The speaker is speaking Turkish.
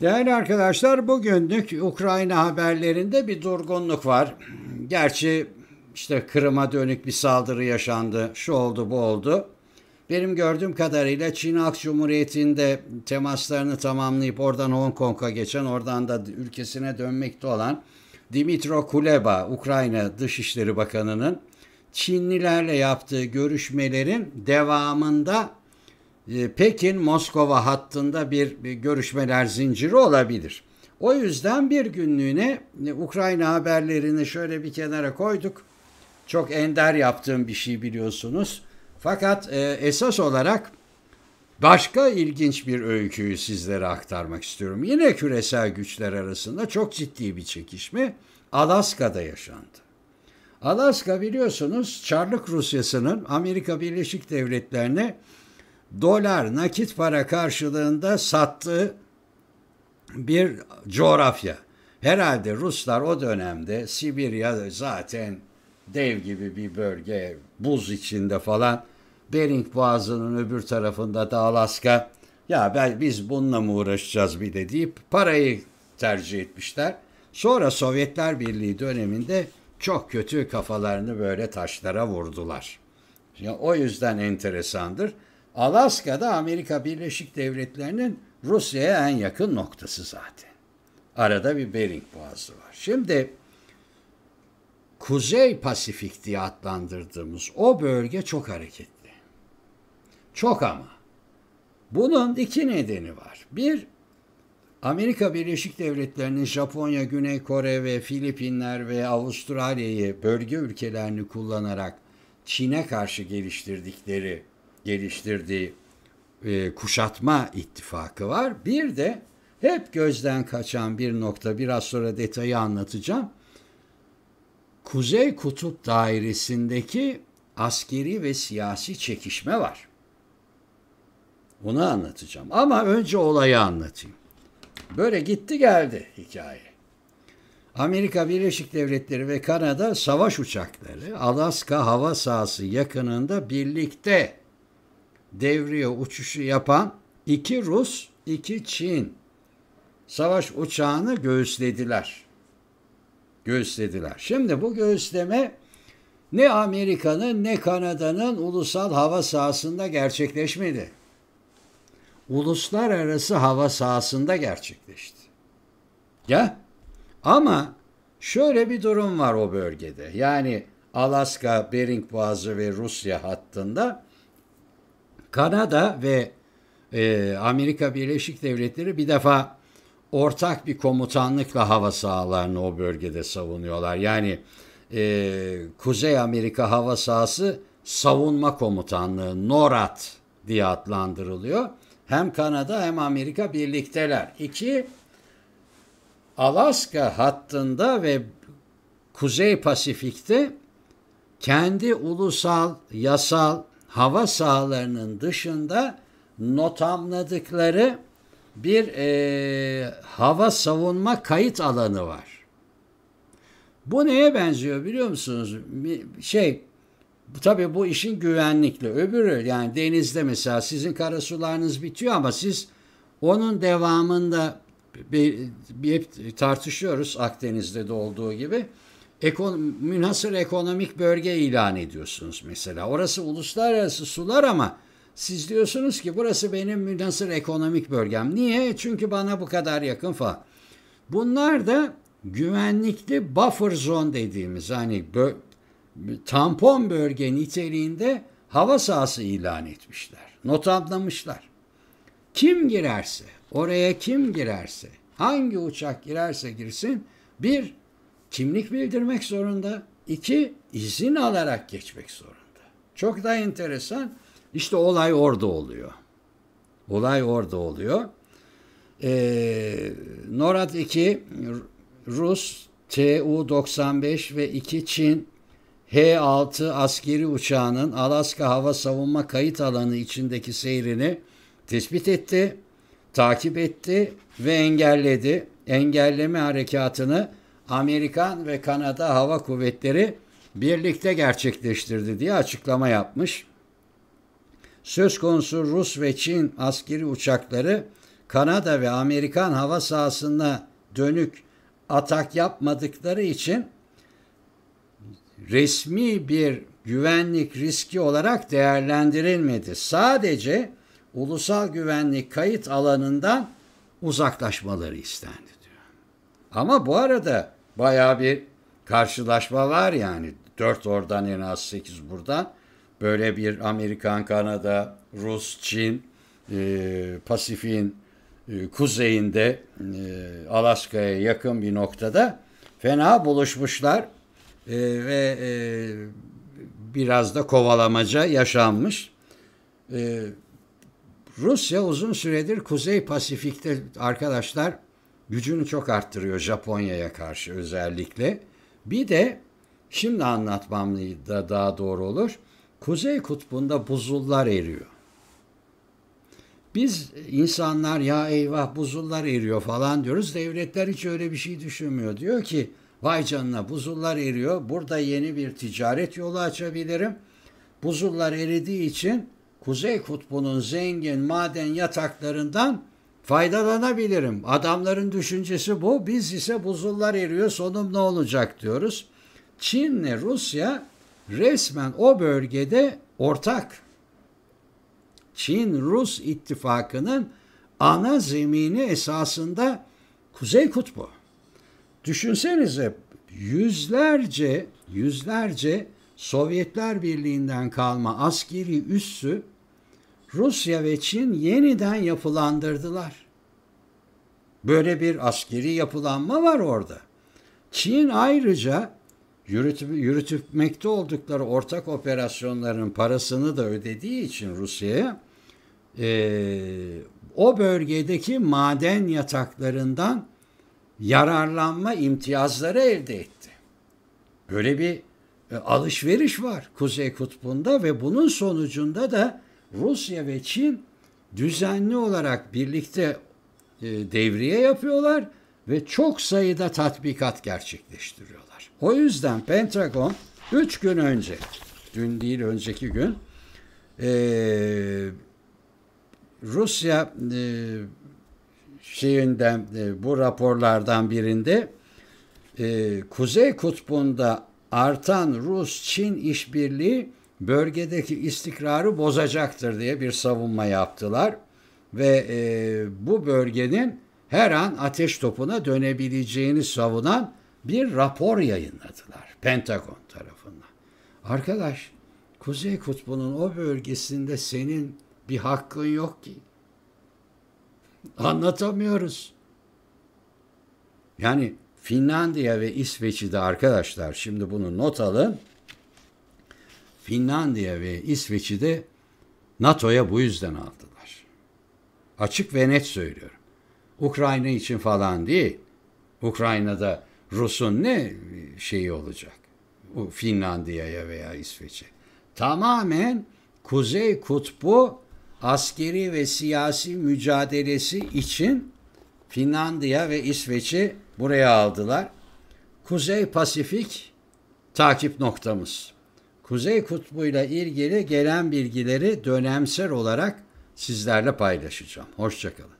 Değerli arkadaşlar bugünlük Ukrayna haberlerinde bir durgunluk var. Gerçi işte Kırım'a dönük bir saldırı yaşandı. Şu oldu bu oldu. Benim gördüğüm kadarıyla Çin Halk Cumhuriyeti'nde temaslarını tamamlayıp oradan Hong Kong'a geçen, oradan da ülkesine dönmekte olan Dimitro Kuleba, Ukrayna Dışişleri Bakanı'nın Çinlilerle yaptığı görüşmelerin devamında ee, Pekin Moskova hattında bir, bir görüşmeler zinciri olabilir. O yüzden bir günlüğüne e, Ukrayna haberlerini şöyle bir kenara koyduk. Çok ender yaptığım bir şey biliyorsunuz. Fakat e, esas olarak başka ilginç bir öyküyü sizlere aktarmak istiyorum. Yine küresel güçler arasında çok ciddi bir çekişme Alaska'da yaşandı. Alaska biliyorsunuz Çarlık Rusyası'nın Amerika Birleşik Devletleri'ne dolar nakit para karşılığında sattığı bir coğrafya. Herhalde Ruslar o dönemde Sibirya zaten dev gibi bir bölge, buz içinde falan. Bering Boğazı'nın öbür tarafında da Alaska. Ya ben, biz bununla mı uğraşacağız bir de deyip parayı tercih etmişler. Sonra Sovyetler Birliği döneminde çok kötü kafalarını böyle taşlara vurdular. Yani o yüzden enteresandır. Alaska'da Amerika Birleşik Devletleri'nin Rusya'ya en yakın noktası zaten. Arada bir Bering Boğazı var. Şimdi Kuzey Pasifik diye adlandırdığımız o bölge çok hareketli. Çok ama. Bunun iki nedeni var. Bir, Amerika Birleşik Devletleri'nin Japonya, Güney Kore ve Filipinler ve Avustralya'yı bölge ülkelerini kullanarak Çin'e karşı geliştirdikleri geliştirdiği e, kuşatma ittifakı var. Bir de hep gözden kaçan bir nokta biraz sonra detayı anlatacağım. Kuzey Kutup Dairesi'ndeki askeri ve siyasi çekişme var. Onu anlatacağım ama önce olayı anlatayım. Böyle gitti geldi hikaye. Amerika Birleşik Devletleri ve Kanada savaş uçakları Alaska hava sahası yakınında birlikte devriye uçuşu yapan iki Rus, iki Çin savaş uçağını göğüslediler. Göğüslediler. Şimdi bu göğüsleme ne Amerika'nın ne Kanada'nın ulusal hava sahasında gerçekleşmedi. Uluslararası hava sahasında gerçekleşti. Ya ama şöyle bir durum var o bölgede. Yani Alaska, Bering Boğazı ve Rusya hattında Kanada ve e, Amerika Birleşik Devletleri bir defa ortak bir komutanlıkla hava sahalarını o bölgede savunuyorlar. Yani e, Kuzey Amerika hava sahası savunma komutanlığı NORAD diye adlandırılıyor. Hem Kanada hem Amerika birlikteler. İki, Alaska hattında ve Kuzey Pasifik'te kendi ulusal, yasal hava sahalarının dışında notamladıkları bir e, hava savunma kayıt alanı var. Bu neye benziyor biliyor musunuz? Şey tabii bu işin güvenlikli. Öbürü yani denizde mesela sizin karasularınız bitiyor ama siz onun devamında bir, bir, bir tartışıyoruz Akdeniz'de de olduğu gibi ekon, münhasır ekonomik bölge ilan ediyorsunuz mesela. Orası uluslararası sular ama siz diyorsunuz ki burası benim münhasır ekonomik bölgem. Niye? Çünkü bana bu kadar yakın falan. Bunlar da güvenlikli buffer zone dediğimiz hani bö tampon bölge niteliğinde hava sahası ilan etmişler. Notlamışlar. Kim girerse, oraya kim girerse, hangi uçak girerse girsin bir kimlik bildirmek zorunda. İki, izin alarak geçmek zorunda. Çok da enteresan. İşte olay orada oluyor. Olay orada oluyor. Ee, Norad 2 Rus Tu-95 ve 2 Çin H-6 askeri uçağının Alaska Hava Savunma Kayıt Alanı içindeki seyrini tespit etti, takip etti ve engelledi. Engelleme harekatını Amerikan ve Kanada Hava Kuvvetleri birlikte gerçekleştirdi diye açıklama yapmış. Söz konusu Rus ve Çin askeri uçakları Kanada ve Amerikan hava sahasına dönük atak yapmadıkları için resmi bir güvenlik riski olarak değerlendirilmedi. Sadece ulusal güvenlik kayıt alanından uzaklaşmaları istendi diyor. Ama bu arada Baya bir karşılaşma var yani. Dört oradan en az sekiz buradan. Böyle bir Amerikan, Kanada, Rus, Çin, e, Pasifik'in e, kuzeyinde e, Alaska'ya yakın bir noktada fena buluşmuşlar e, ve e, biraz da kovalamaca yaşanmış. E, Rusya uzun süredir Kuzey Pasifik'te arkadaşlar gücünü çok arttırıyor Japonya'ya karşı özellikle. Bir de şimdi anlatmam da daha doğru olur. Kuzey kutbunda buzullar eriyor. Biz insanlar ya eyvah buzullar eriyor falan diyoruz. Devletler hiç öyle bir şey düşünmüyor. Diyor ki vay canına buzullar eriyor. Burada yeni bir ticaret yolu açabilirim. Buzullar eridiği için Kuzey Kutbu'nun zengin maden yataklarından faydalanabilirim. Adamların düşüncesi bu. Biz ise buzullar eriyor sonum ne olacak diyoruz. Çin'le Rusya resmen o bölgede ortak. Çin-Rus ittifakının ana zemini esasında Kuzey Kutbu. Düşünsenize yüzlerce yüzlerce Sovyetler Birliği'nden kalma askeri üssü Rusya ve Çin yeniden yapılandırdılar. Böyle bir askeri yapılanma var orada. Çin ayrıca yürütüp, yürütmekte oldukları ortak operasyonların parasını da ödediği için Rusya'ya e, o bölgedeki maden yataklarından yararlanma imtiyazları elde etti. Böyle bir e, alışveriş var Kuzey Kutbu'nda ve bunun sonucunda da Rusya ve Çin düzenli olarak birlikte e, devriye yapıyorlar ve çok sayıda tatbikat gerçekleştiriyorlar. O yüzden Pentagon 3 gün önce, dün değil önceki gün, ee, Rusya e, şeyinden e, bu raporlardan birinde e, Kuzey Kutbu'nda artan Rus-Çin işbirliği bölgedeki istikrarı bozacaktır diye bir savunma yaptılar ve e, bu bölgenin her an ateş topuna dönebileceğini savunan bir rapor yayınladılar Pentagon tarafından. Arkadaş, Kuzey Kutbu'nun o bölgesinde senin bir hakkın yok ki. Anlatamıyoruz. Yani Finlandiya ve İsveç'i de arkadaşlar şimdi bunu not alın. Finlandiya ve İsveç'i de NATO'ya bu yüzden aldılar. Açık ve net söylüyorum. Ukrayna için falan değil. Ukrayna'da Rus'un ne şeyi olacak? O Finlandiya'ya veya İsveç'e. Tamamen Kuzey Kutbu askeri ve siyasi mücadelesi için Finlandiya ve İsveç'i buraya aldılar. Kuzey Pasifik takip noktamız. Kuzey Kutbu ile ilgili gelen bilgileri dönemsel olarak sizlerle paylaşacağım. Hoşçakalın.